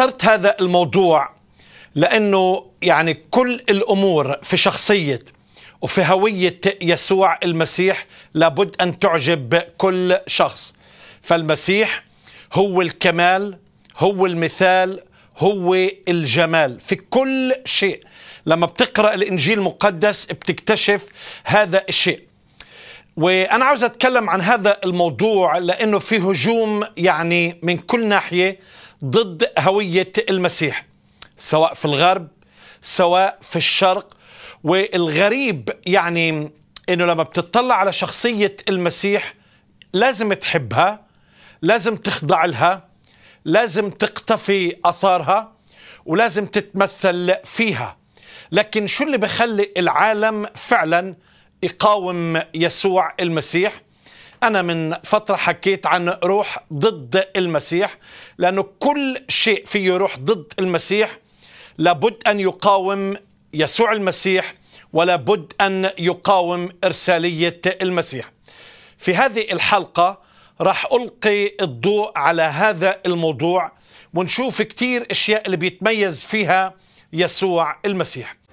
اخترت هذا الموضوع لأنه يعني كل الأمور في شخصية وفي هوية يسوع المسيح لابد أن تعجب كل شخص فالمسيح هو الكمال هو المثال هو الجمال في كل شيء لما بتقرأ الإنجيل المقدس بتكتشف هذا الشيء وانا عاوز اتكلم عن هذا الموضوع لانه في هجوم يعني من كل ناحيه ضد هويه المسيح سواء في الغرب سواء في الشرق والغريب يعني انه لما بتطلع على شخصيه المسيح لازم تحبها لازم تخضع لها لازم تقتفي اثارها ولازم تتمثل فيها لكن شو اللي بخلي العالم فعلا يقاوم يسوع المسيح أنا من فترة حكيت عن روح ضد المسيح لأنه كل شيء فيه روح ضد المسيح لابد أن يقاوم يسوع المسيح ولا بد أن يقاوم إرسالية المسيح في هذه الحلقة راح ألقي الضوء على هذا الموضوع ونشوف كتير أشياء اللي بيتميز فيها يسوع المسيح